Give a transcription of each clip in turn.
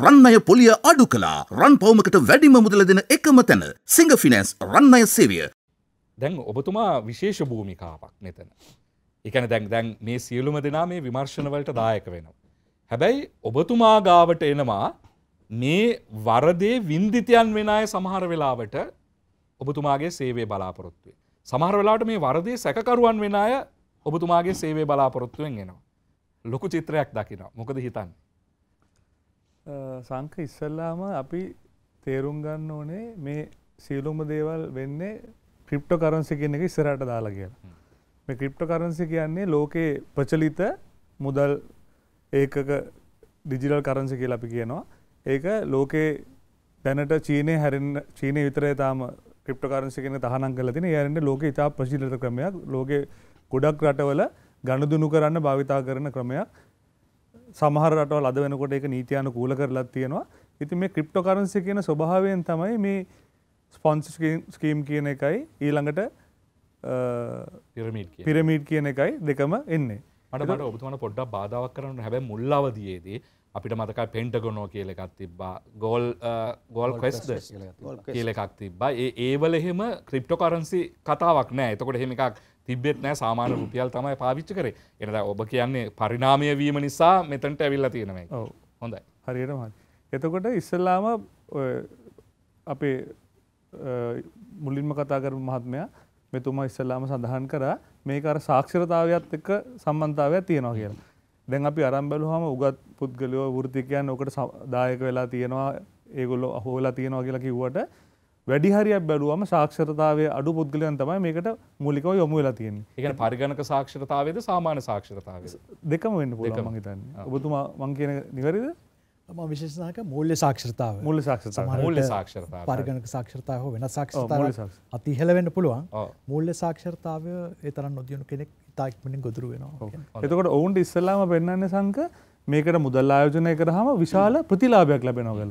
රන්නය පොලිය අඩු කලා රන් පවමකට වැඩිම මුදල දෙන එකම තැන සිංහ ෆිනන්ස් රන්නය සේවිය. දැන් ඔබතුමා විශේෂ භූමිකාවක් මෙතන. එකන දැන් දැන් මේ සියලුම දෙනා මේ විමර්ශණවලට දායක වෙනවා. හැබැයි ඔබතුමා ගාවට එනවා මේ වරදේ වින්දිතයන් වෙන අය සමහර වෙලාවට ඔබතුමාගේ සේවේ බලාපොරොත්තුවේ. සමහර වෙලාට මේ වරදේ සැකකරුවන් වෙන අය ඔබතුමාගේ සේවේ බලාපොරොත්තුවෙන් එනවා. ලොකු චිත්‍රයක් දකිනවා මොකද හිතන්න. සංක ඉස්සල්ලාම අපි තේරුම් ගන්න ඕනේ මේ සියලුම දේවල් වෙන්නේ ක්‍රිප්ට කරන්සි කියන එක ඉස්සරට දාලා කියලා මේ ක්‍රිප්ට කරන්සි කියන්නේ ලෝකයේ ප්‍රචලිත මුදල් ඒකක ඩිජිටල් කරන්සි කියලා අපි කියනවා ඒක ලෝකේ දැනට චීනය හැරෙන් චීනය විතරේ තාම ක්‍රිප්ට කරන්සි කියන තහනම් කළ තින යරන්න ලෝක ඉතා ප්‍රශීලත ක්‍රමයක් ලෝකෙ ගොඩක් රටවල ගණදුනු කරන්න භාවිතා කරන ක්‍රමයක් සමහරට ලද වෙනකොට එක නීතියන කූල කරලත් තියෙනවා ඉති මේ ක්‍රිප්ටෝ කරන්සි කියන ස්වභාවයෙන් තමයි මේ ස්පොන්ස් ස්කීම් කියන එකයි ඊළඟට පිරමීට් කියන එකයි දෙකම එන්නේ මට ඔබතුමන පොඩ්ඩක් බාධාවක් කරන්න හැබැ මුල්ලාවදයේදී අපිට මතකයි පෙන්ටගොනෝ කියල එකක් තිබා ගොල් ගොල් කෙස්ද කියල එකක් තිබා ඒ ඒවල එහෙම ක්‍රිප්ටෝකරන්සි කතාවක් නෑ එතකොට හෙමිකක් තිබෙත් නෑ සාමාන රුපියල් තමයි පාවිච්ච කරේ එනද ඔබ කියන්නේ පරිනාමය වීම නිසා මෙතන්ට ඇවිල්ල තියෙනවයි හොඳයි හරියටම එතකොට ඉස්සල්ලාම අපේ මුලින්ම කතා කර මහත්මයා මෙතුමා ඉස්සල්ලාම සඳහන් කර මේකර සාක්ෂරතාවයක්ත් එක සම්බන්ධාවයක් තියෙනවා කියලා දැන් අපි අරම්බැලු හම උගත් පුද්ගලයෝ වෘතිකයන් ඕකට සදායක වෙලා තියෙනවා ඒගොල්ලො හෝලා තියෙනවා කියලා කිව්වට වැඩිහරියක් බැලුවම සාක්ෂරතාවය අඩු පුද්ගලයන් තමයි මේකට මුලිකව යොමු වෙලා තියෙන්නේ ඒ පරිගණක සාක්ෂරතාවේද සාමාන්‍ය සාක්ෂරතාවය දෙකම වෙන්න පුළුවන් මං හිතන්නේ ඔබතුමා මං කියන නිවැරදිද ම විශේෂනක මුල්්‍ය සාක්ෂරතාව මුල්ල සාක්ෂ මුල්ල සාක්ෂරතාව පරිගණක සාක්ෂරතාව හෝ වෙන සාක්ෂතාව අතිහලවෙන්න පුළුවන් මුල්ල සාක්ෂරතාවය එතරන් නොදියුණු කෙනෙක් තාක්මනින් ගොතුරු වෙනවා එතකොට ඔවුන්ට ඉස්සල්ලාම පෙන්න්න සංක මේකට මුදල් ආයෝජනය කරහම විශාල ප්‍රතිලාභයක් ලැබෙනවගල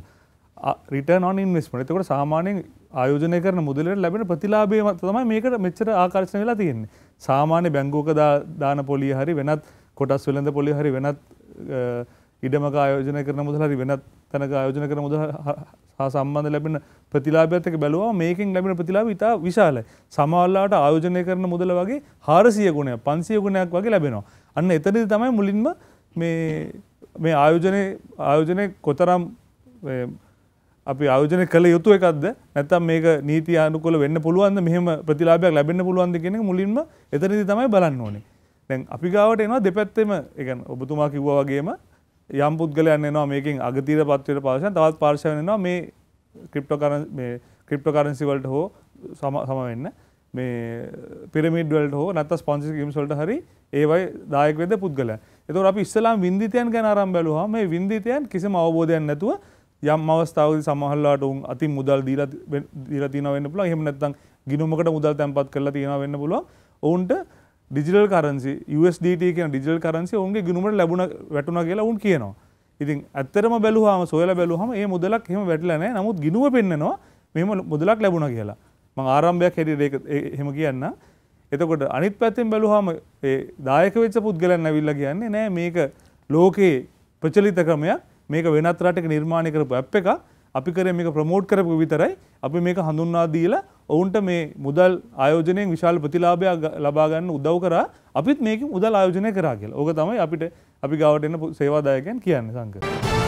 රිට නොන් ඉන්වස්මට එතකට සාමානයෙන් ආයෝජනය කරන මුදලට ලැබෙන ප්‍රතිලාබේ තමයි මේකට මෙච්චර ආකර්ශන වෙලා තියෙන්නේ සාමාන්‍ය බැංගෝක දාන පොලිය හරි වෙනත් කොටස් වෙළඳ පොලි හරි වෙනත් ඉඩමක ආයෝජන කරන මුදල් හරි වෙනත් තැනක ආයෝජන කරන මුදල් හා සම්බන්ධ ලැබෙන ප්‍රතිලාභයත් එක්ක බැලුවම මේකෙන් ලැබෙන ප්‍රතිලාභය ඉතා විශාලයි. සමහරවල්ලාට ආයෝජනය කරන මුදල වගේ 400 ගුණයක් 500 ගුණයක් වගේ ලැබෙනවා. අන්න එතනදී තමයි මුලින්ම මේ මේ ආයෝජනයේ ආයෝජනයේ කොතරම් අපි ආයෝජනය කළ යුතු එකක්ද නැත්නම් මේක නීති අනුකූල වෙන්න පුළුවන්ද මෙහෙම ප්‍රතිලාභයක් ලැබෙන්න පුළුවන්ද කියන එක මුලින්ම එතනදී තමයි බලන්න ඕනේ. දැන් අපි ගාවට එනවා දෙපැත්තෙම ඒ කියන්නේ ඔබතුමා කිව්වා වගේම යම් පුද්ගලයන් එනවා මේකින් අගතීර පත්වයට පාශන තවත් පාර්ශවයනවා මේ ක්‍රිප්ටකර ක්‍රිප්ටකරන්සි වල්ට හෝ සමවෙන්න මේ පිරමිඩ්වල්ට හෝ නත්ත ස්පොන්සිකම් සොල්ට හරි ඒවයි දායකවෙද පුද්ගල එතුර අප ඉස්සලාම් විින්දිතයන් ගැන අරම් බැලුවා මේ විින්දිතයන් කිසිම අවබෝධයන් නැතුව යම් අවස්ථාවද සමහල්ලාට උන් අති මුදල් දීල දීල තින වෙන්න පුළ හෙමනැත්තං ගිනුමකට මුදල් තැන්පත් කරලා තියෙන වෙන්න පුළුව ඔවුන්ට ඩිජිටල් කරන්සි USDT කියන ඩිජිටල් කරන්සි ඔවුන්ගේ ගිණුමට ලැබුණ වැටුණා කියලා ඔවුන් කියනවා. ඉතින් ඇත්තටම බැලුවාම සොයලා බැලුවාම මේ මුදලක් එහෙම වැටිලා නැහැ. නමුත් ගිණුම පෙන්නනවා මෙහෙම මුදලක් ලැබුණා කියලා. මම ආරම්භයක් හැටියට ඒක එහෙම කියන්න. එතකොට අනිත් පැත්තෙන් බැලුවාම ඒ දායක වෙච්ච පුද්ගලයන් ඇවිල්ලා කියන්නේ නෑ මේක ලෝකේ ප්‍රචලිත ක්‍රමයක්. මේක වෙනත් රටක නිර්මාණය කරපු ඇප් එකක්. අපි කරේ මේක ප්‍රමෝට් කරපු විතරයි අපි මේක හඳුන්වා දීලා ඔවුන්ට මේ මුදල් ආයෝජනයෙන් විශාල ප්‍රතිලාභයක් ලබා ගන්න උදව් කරා අපිත් මේක මුදල් ආයෝජනය කරා කියලා. ඕක තමයි අපිට අපි ගාවට එන සේවාදායකයන් කියන්නේ සංකල්ප.